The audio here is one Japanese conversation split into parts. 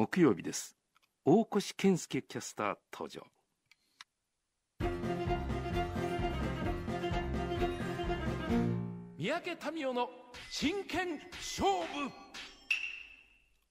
木曜日です大越健介キャスター登場三宅民夫の真剣勝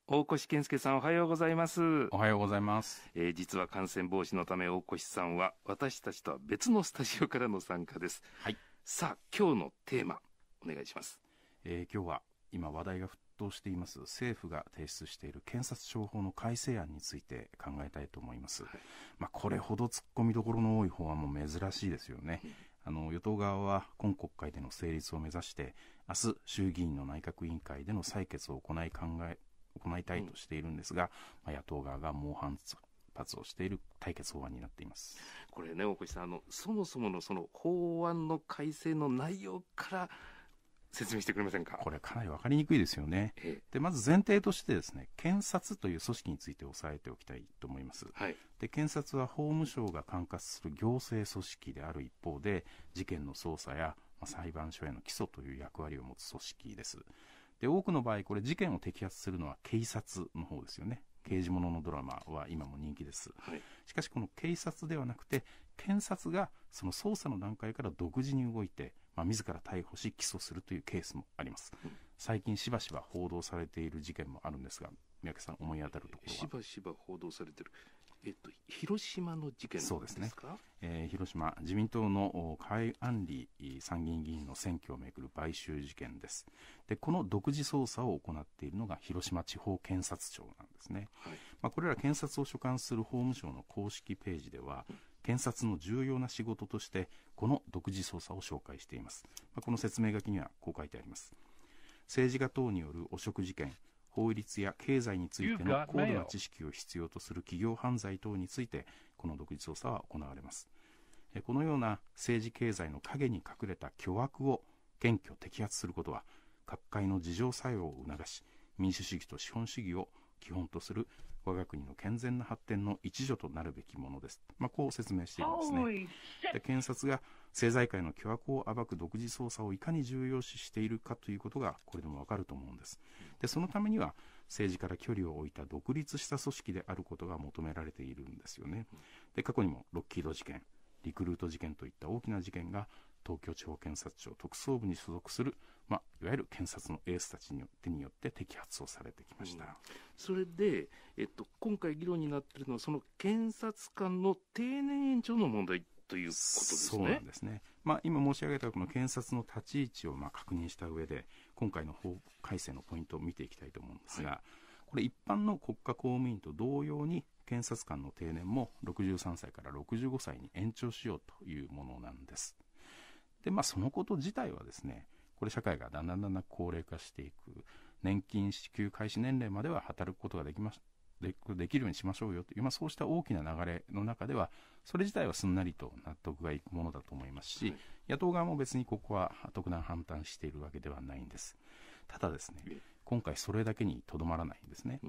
負大越健介さんおはようございますおはようございます、えー、実は感染防止のため大越さんは私たちとは別のスタジオからの参加です、はい、さあ今日のテーマお願いします、えー、今日は今話題が振討しています政府が提出している検察庁法の改正案について考えたいと思います、はい、まあ、これほど突っ込みどころの多い法案も珍しいですよね、あの与党側は今国会での成立を目指して明日衆議院の内閣委員会での採決を行い考え行いたいとしているんですが、まあ、野党側が猛反発をしている対決法案になっていますこれね、大越さんあの、そもそものその法案の改正の内容から説明してくれませんかこれかなり分かりにくいですよね。で、まず前提としてですね、検察という組織について押さえておきたいと思います。はい、で、検察は法務省が管轄する行政組織である一方で、事件の捜査や、まあ、裁判所への起訴という役割を持つ組織です。で、多くの場合、これ事件を摘発するのは警察の方ですよね。刑事もののドラマは今も人気です、はい、しかしこの警察ではなくて検察がその捜査の段階から独自に動いてまあ、自ら逮捕し起訴するというケースもあります、最近しばしば報道されている事件もあるんですが三宅さん思い当たるところしばしば報道されてるえっと、広島の事件そうですね、えー、広島自民党の海安里参議院議員の選挙をめぐる買収事件ですでこの独自捜査を行っているのが広島地方検察庁なんですね、はい、まあ、これら検察を所管する法務省の公式ページでは、検察の重要な仕事としてこの独自捜査を紹介しています、まこの説明書きにはこう書いてあります政治家等による汚職事件法律や経済についての高度な知識を必要とする企業犯罪等についてこの独自捜査は行われますこのような政治経済の陰に隠れた巨悪を検挙摘発することは各界の自浄作用を促し民主主義と資本主義を基本とする我が国の健全な発展の一助となるべきものです。まあ、こう説明しているんですね。で検察が政財界の巨悪を暴く独自捜査をいかに重要視しているかということがこれでもわかると思うんです。で、そのためには政治から距離を置いた独立した組織であることが求められているんですよね。で、過去にもロッキード事件、リクルート事件といった大きな事件が東京地方検察庁特捜部に所属するまあ、いわゆる検察のエースたちによってによって摘発をされてきました、うん、それで、えっと、今回議論になっているのはその検察官の定年延長の問題ということですね。そうなんですね。まあ、今申し上げたこの検察の立ち位置をまあ確認した上で、今回の法改正のポイントを見ていきたいと思うんですが、はい、これ一般の国家公務員と同様に、検察官の定年も63歳から65歳に延長しようというものなんです。で、まあ、そのこと自体はですね、これ社会がだんだんだんだん高齢化していく。年金支給開始年齢までは働くことができましでできるようにしましょうよという、まあ、そうした大きな流れの中では、それ自体はすんなりと納得がいくものだと思いますし、はい、野党側も別にここは特段反対しているわけではないんです。ただですね、今回それだけにとどまらないんですね。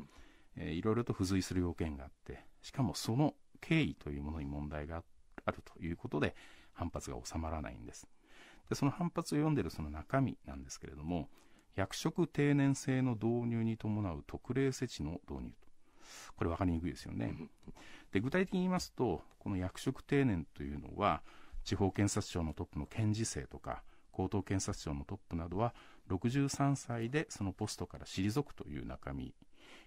えいろいろと付随する要件があって、しかもその経緯というものに問題があるということで、反発が収まらないんです。で、その反発を読んでるその中身なんですけれども、役職定年制の導入に伴う特例措置の導入と。これ分かりにくいですよね。で、具体的に言いますと、この役職定年というのは、地方検察庁のトップの検事生とか、高等検察庁のトップなどは、63歳でそのポストから退くという中身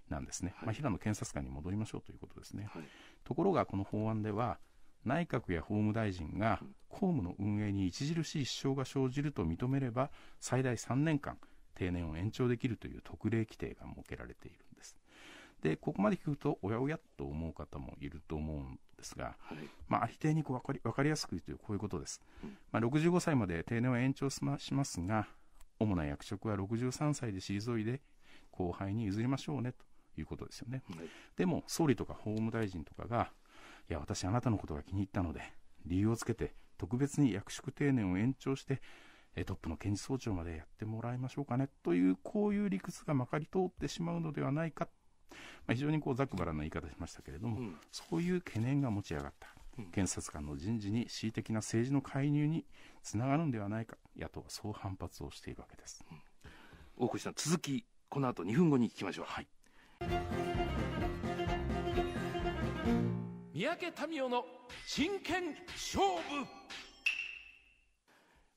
なんですね。はい、まあ、平野検察官に戻りましょうということですね。はい、ところが、この法案では、内閣や法務大臣が公務の運営に著しい支障が生じると認めれば最大3年間定年を延長できるという特例規定が設けられているんですでここまで聞くとおやおやと思う方もいると思うんですが、はい、まあ、ありていにこう分かり分かりやすく言うとこういうことです、まあ、65歳まで定年を延長しますが主な役職は63歳で退いで後輩に譲りましょうねということですよね、はい、でも総理とか法務大臣とかがいや、私あなたのことが気に入ったので、理由をつけて、特別に役職定年を延長して、トップの検事総長までやってもらいましょうかね、という、こういう理屈がまかり通ってしまうのではないか。まあ、非常にこう、ざくばらな言い方しましたけれども、うん、そういう懸念が持ち上がった。検察官の人事に恣意的な政治の介入につながるのではないか、野党はそう反発をしているわけです。うん、大越さん、続き、この後2分後に聞きましょう。はい。三宅民夫の真剣勝負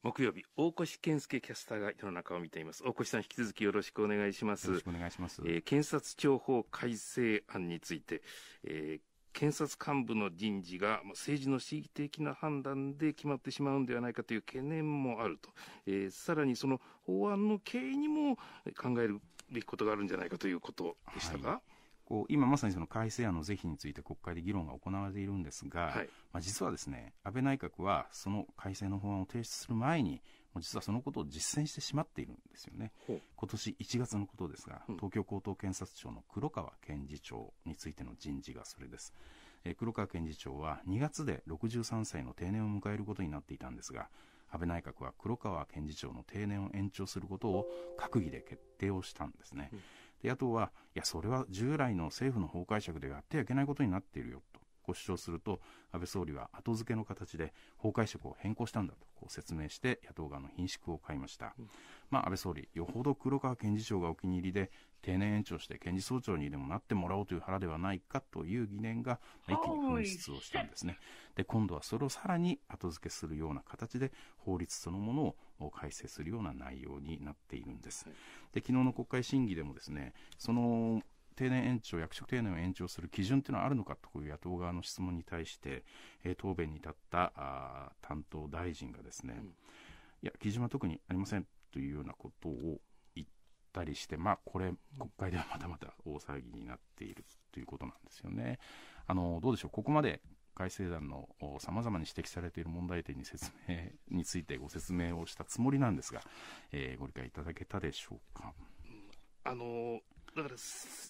木曜日大越健介キャスターが世の中を見ています大越さん引き続きよろしくお願いしますよろしくお願いします、えー、検察庁法改正案について、えー、検察幹部の人事が政治の恣意的な判断で決まってしまうんではないかという懸念もあると、えー、さらにその法案の経緯にも考えるべきことがあるんじゃないかということでしたか、はいこう今まさにその改正案の是非について国会で議論が行われているんですが、はい、まあ、実はですね安倍内閣はその改正の法案を提出する前に実はそのことを実践してしまっているんですよね今年1月のことですが、うん、東京高等検察庁の黒川検事長についての人事がそれです、えー、黒川検事長は2月で63歳の定年を迎えることになっていたんですが安倍内閣は黒川検事長の定年を延長することを閣議で決定をしたんですね、で野党はいやそれは従来の政府の法解釈でやってはいけないことになっているよとこ主張すると、安倍総理は後付けの形で法解釈を変更したんだとこう説明して野党側の貧縮を買いました。まあ、安倍総理、よほど黒川検事長がお気に入りで、定年延長して検事総長にでもなってもらおうという腹ではないかという疑念が一気に噴出をしたんですね。で、今度はそれをさらに後付けするような形で法律そのものを改正するような内容になっているんです。で、昨日の国会審議でもですね、その定年延長、役職定年を延長する基準というのはあるのかという野党側の質問に対して、えー、答弁に立ったあ担当大臣がですね、うん、いや、基準は特にありませんというようなことを言ったりして、まあ、これ、国会ではまだまだ大騒ぎになっているということなんですよね。あのどうでしょうここまで改正団のさまざまに指摘されている問題点に説明についてご説明をしたつもりなんですが、えー、ご理解いただけたでしょうか。あのだから、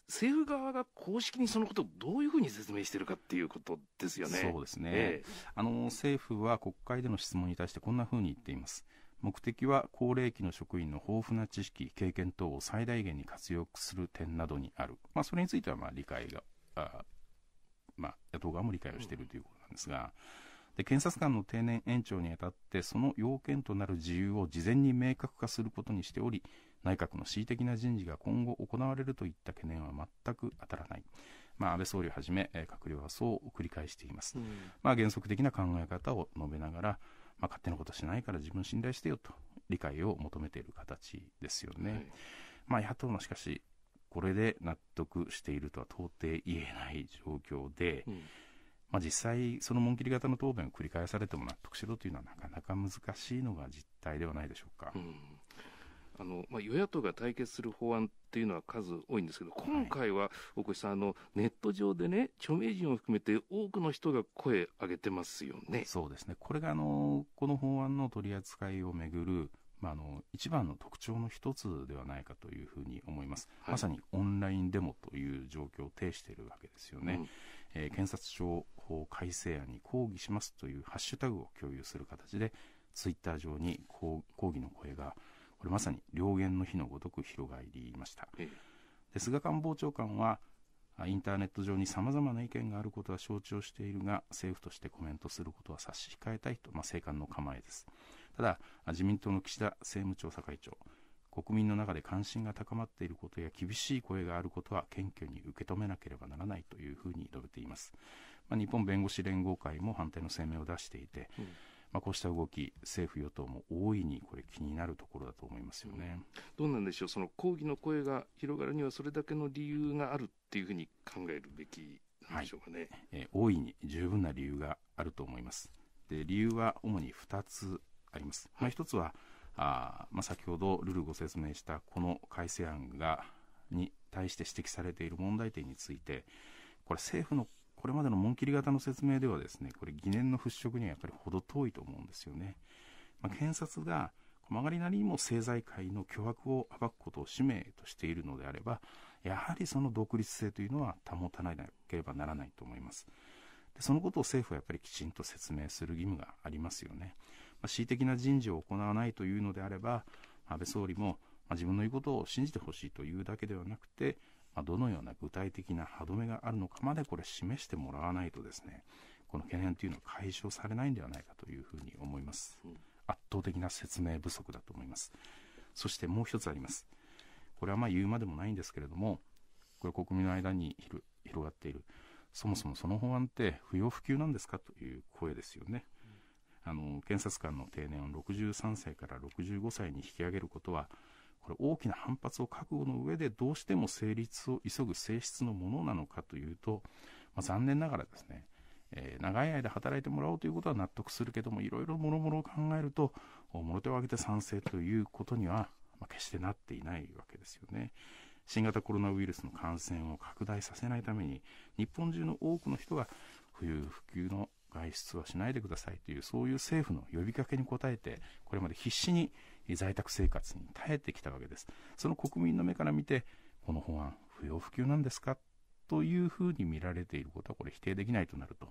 政府側が公式にそのことをどういうふうに説明しているかっていうことですよね。そうですね。えあの、政府は国会での質問に対してこんなふうに言っています。目的は高齢期の職員の豊富な知識、経験等を最大限に活用する点などにある。まあ、それについては、まあ、理解が、あまあ、野党側も理解をしているということなんですが、で検察官の定年延長にあたってその要件となる自由を事前に明確化することにしており内閣の恣意的な人事が今後行われるといった懸念は全く当たらない。まあ、安倍総理をはじめ、閣僚はそう繰り返しています。うん、まあ、原則的な考え方を述べながら、まあ、勝手なことしないから自分信頼してよと理解を求めている形ですよね。はい、まあ、野党のしかし、これで納得しているとは到底言えない状況で、うん、まあ、実際、その紋切り型の答弁を繰り返されても納得しろというのはなかなか難しいのが実態ではないでしょうか。うんあの、まあ、与野党が対決する法案っていうのは数多いんですけど、今回は、大越さん、あの、ネット上でね、著名人を含めて多くの人が声上げてますよね。そうですね。これが、あの、この法案の取り扱いをめぐる、まあ、あの一番の特徴の一つではないかというふうに思います、はい、まさにオンラインデモという状況を呈しているわけですよね、うん、えー、検察庁法改正案に抗議しますというハッシュタグを共有する形で、ツイッター上に抗議の声がこれまさに両言の火のごとく広がりました、で菅官房長官はインターネット上にさまざまな意見があることは承知をしているが政府としてコメントすることは差し控えたいと、まあ、政官の構えですただ自民党の岸田政務調査会長国民の中で関心が高まっていることや厳しい声があることは謙虚に受け止めなければならないというふうに述べています、まあ、日本弁護士連合会も反対の声明を出していて、うんまあ、こうした動き、政府・与党も大いにこれ、気になるところだと思いますよね、どうなんでしょう、その抗議の声が広がるには、それだけの理由があるっていうふうに考えるべきなんでしょうかね、はい、えー、大いに十分な理由があると思います。で理由は主に2つあります、まあ、1つは、あまあ、先ほどルールご説明したこの改正案がに対して指摘されている問題点についてこれ政府のこれまでの紋切り型の説明ではですね、これ疑念の払拭にはやっぱり程遠いと思うんですよね。まあ、検察が曲がりなりにも政財界の巨悪を暴くことを使命としているのであれば、やはりその独立性というのは保たなければならないと思います。でそのことを政府はやっぱりきちんと説明する義務がありますよね。まあ、恣意的な人事を行わないというのであれば、安倍総理も、まあ、自分の言うことを信じてほしいというだけではなくて、まあ、どのような具体的な歯止めがあるのかまでこれ示してもらわないとですね、この懸念というのは解消されないんではないかというふうに思います。圧倒的な説明不足だと思います。そしてもう一つあります。これはまあ言うまでもないんですけれども、これ国民の間に広がっている、そもそもその法案って不要不急なんですかという声ですよね。あの、検察官の定年を63歳から65歳に引き上げることは、これ大きな反発を覚悟の上でどうしても成立を急ぐ性質のものなのかというと、まあ、残念ながらですね、えー、長い間働いてもらおうということは納得するけども、いろいろもろもろ考えると、もろ手を挙げて賛成ということには、まあ、決してなっていないわけですよね。新型コロナウイルスの感染を拡大させないために、日本中の多くの人が不不急の外出はしないでくださいという、そういう政府の呼びかけに応えて、これまで必死に在宅生活に耐えてきたわけです。その国民の目から見て、この法案、不要不急なんですかというふうに見られていることはこれ否定できないとなると、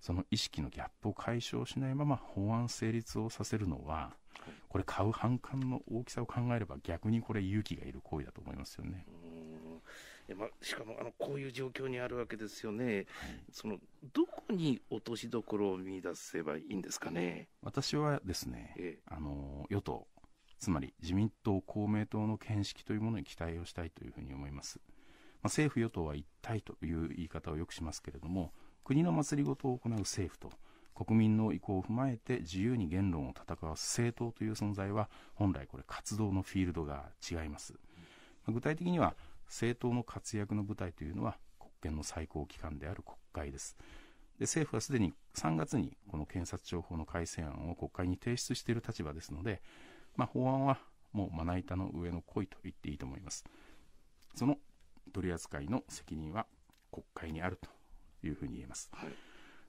その意識のギャップを解消しないまま法案成立をさせるのは、これ買う反感の大きさを考えれば逆にこれ勇気がいる行為だと思いますよね。まあ、しかもあのこういう状況にあるわけですよね、はい、そのどこに落としどころを見出せばいいんですかね私はですね、ええ、あの与党、つまり自民党、公明党の見識というものに期待をしたいというふうに思います。まあ、政府・与党は一体という言い方をよくしますけれども、国の祭りごとを行う政府と、国民の意向を踏まえて自由に言論を戦う政党という存在は、本来これ活動のフィールドが違います。まあ、具体的には、政党の活躍の舞台というのは、国権の最高機関である国会です。で政府はすでに3月にこの検察庁法の改正案を国会に提出している立場ですので、まあ、法案はもうまな板の上の恋と言っていいと思います。その取り扱いの責任は国会にあるというふうに言えます。はい、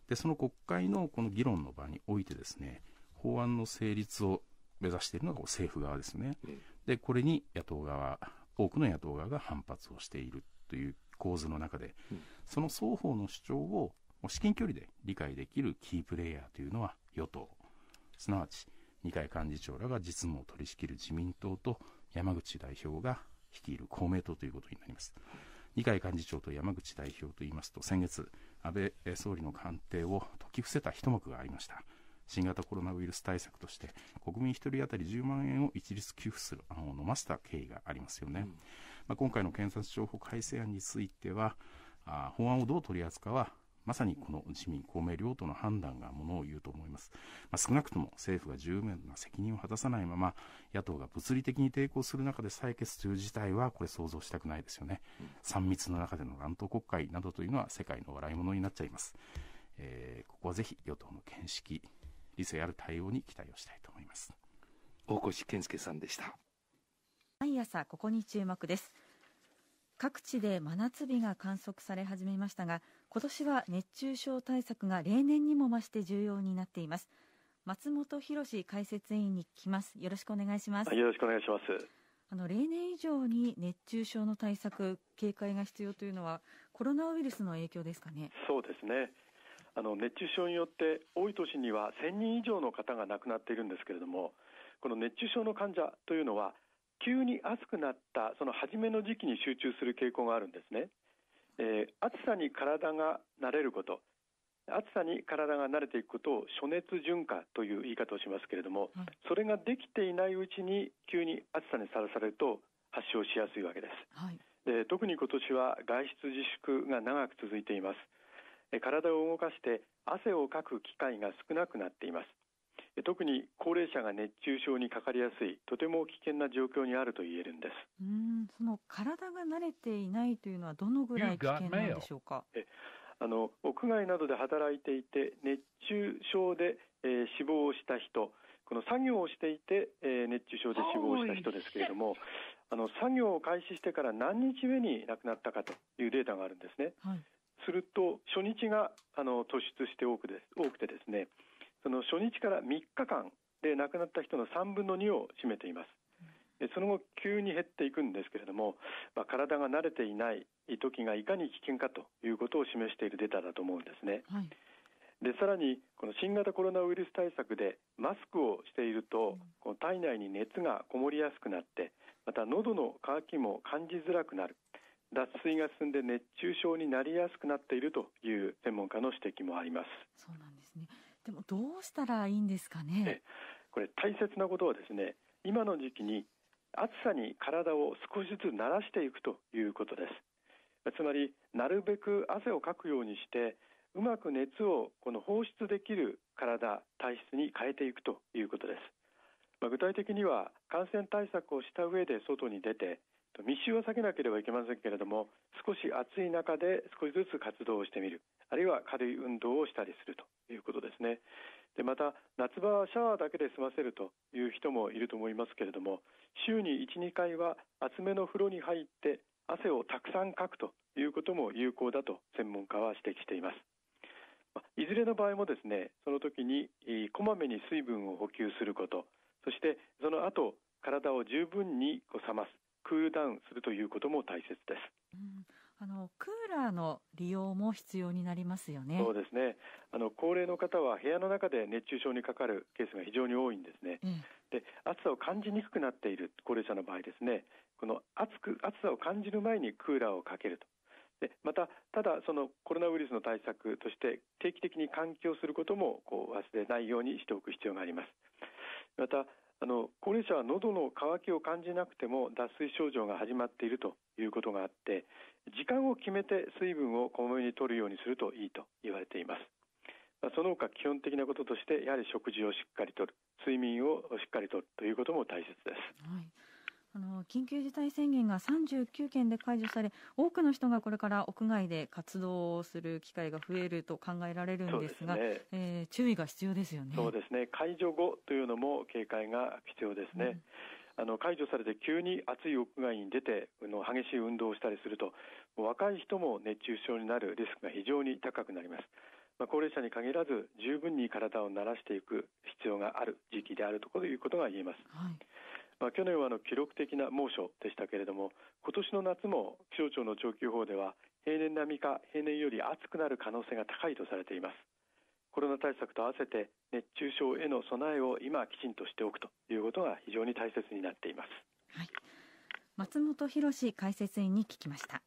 で、その国会のこの議論の場においてですね、法案の成立を目指しているのが政府側ですね。で、これに野党側、多くの野党側が反発をしているという構図の中で、その双方の主張を至近距離で理解できるキープレイヤーというのは与党、すなわち二階幹事長らが実務を取り仕切る自民党と山口代表が率いる公明党ということになります。二階幹事長と山口代表といいますと、先月、安倍総理の官邸を解き伏せた一幕がありました。新型コロナウイルス対策として、国民一人当たり10万円を一律給付する案を飲ませた経緯がありますよね。うん、まあ、今回の検察庁法改正案については、あ法案をどう取り扱うかはまさにこの自民、公明両党の判断がものを言うと思います。まあ、少なくとも政府が十分な責任を果たさないまま、野党が物理的に抵抗する中で採決という事態は、これ想像したくないですよね。3密の中での乱闘国会などというのは世界の笑いものになっちゃいます。えー、ここはぜひ与党の見識、理性ある対応に期待をしたいと思います。大越健介さんでした。毎朝ここに注目です。各地で真夏日が観測され始めましたが今年は熱中症対策が例年にも増して重要になっています松本博解説委員に聞きますよろしくお願いしますよろしくお願いしますあの例年以上に熱中症の対策警戒が必要というのはコロナウイルスの影響ですかねそうですねあの熱中症によって多い年には1000人以上の方が亡くなっているんですけれどもこの熱中症の患者というのは急に暑くなったその初めの時期に集中する傾向があるんですね、えー、暑さに体が慣れること暑さに体が慣れていくことを暑熱順化という言い方をしますけれども、はい、それができていないうちに急に暑さにさらされると発症しやすいわけです、はい、で特に今年は外出自粛が長く続いています体を動かして汗をかく機会が少なくなっています特に高齢者が熱中症にかかりやすいとても危険な状況にあると言えるんですうんその体が慣れていないというのはどのぐらい危険なんでしょうかえあの屋外などで働いていて熱中症で、えー、死亡した人この作業をしていて、えー、熱中症で死亡した人ですけれどもあの作業を開始してから何日目に亡くなったかというデータがあるんですね。はいすると初日があの突出して多くです多くてですねその初日から3日間で亡くなった人の3分の2を占めています。その後急に減っていくんですけれども、まあ、体が慣れていない時がいかに危険かということを示しているデータだと思うんですね。はい、でさらにこの新型コロナウイルス対策でマスクをしていると、この体内に熱がこもりやすくなってまた喉の渇きも感じづらくなる脱水が進んで熱中症になりやすくなっているという専門家の指摘もあります。そうなんですね。でもどうしたらいいんですかね。これ大切なことはですね、今の時期に暑さに体を少しずつ慣らしていくということです。つまり、なるべく汗をかくようにして、うまく熱をこの放出できる体、体質に変えていくということです。まあ、具体的には感染対策をした上で外に出て、密集は避けなければいけませんけれども、少し暑い中で少しずつ活動をしてみる、あるいは軽い運動をしたりするということですね。でまた夏場はシャワーだけで済ませるという人もいると思いますけれども週に12回は厚めの風呂に入って汗をたくさんかくということも有効だと専門家は指摘しています。いずれの場合もですねその時にこまめに水分を補給することそしてその後体を十分に冷ますクールダウンするということも大切です。うんあのクーラーの利用も必要になりますよね。そうですね。あの高齢の方は部屋の中で熱中症にかかるケースが非常に多いんですね。うん、で、暑さを感じにくくなっている高齢者の場合ですね。この暑く暑さを感じる前にクーラーをかけると。で、またただそのコロナウイルスの対策として定期的に換気をすることもこう忘れないようにしておく必要があります。またあの高齢者は喉の渇きを感じなくても脱水症状が始まっているということがあって時間を決めて水分をこまめに取るようにするといいと言われています、まその他基本的なこととしてやはり食事をしっかりとる睡眠をしっかりとるということも大切です、はいあの緊急事態宣言が39件で解除され多くの人がこれから屋外で活動をする機会が増えると考えられるんですがで、ね、えー、注意が必要ですよねそうですね解除後というのも警戒が必要ですね。うん、あの解除されて急に暑い屋外に出ての激しい運動をしたりすると若い人も熱中症になるリスクが非常に高くなります。まあ、高齢者に限らず十分に体を慣らしていく必要がある時期であるということが言えます。はいまあ、去年はあの記録的な猛暑でしたけれども今年の夏も気象庁の長期予報では平年並みか平年より暑くなる可能性が高いとされていますコロナ対策と合わせて熱中症への備えを今きちんとしておくということが非常に大切になっています、はい、松本博解説員に聞きました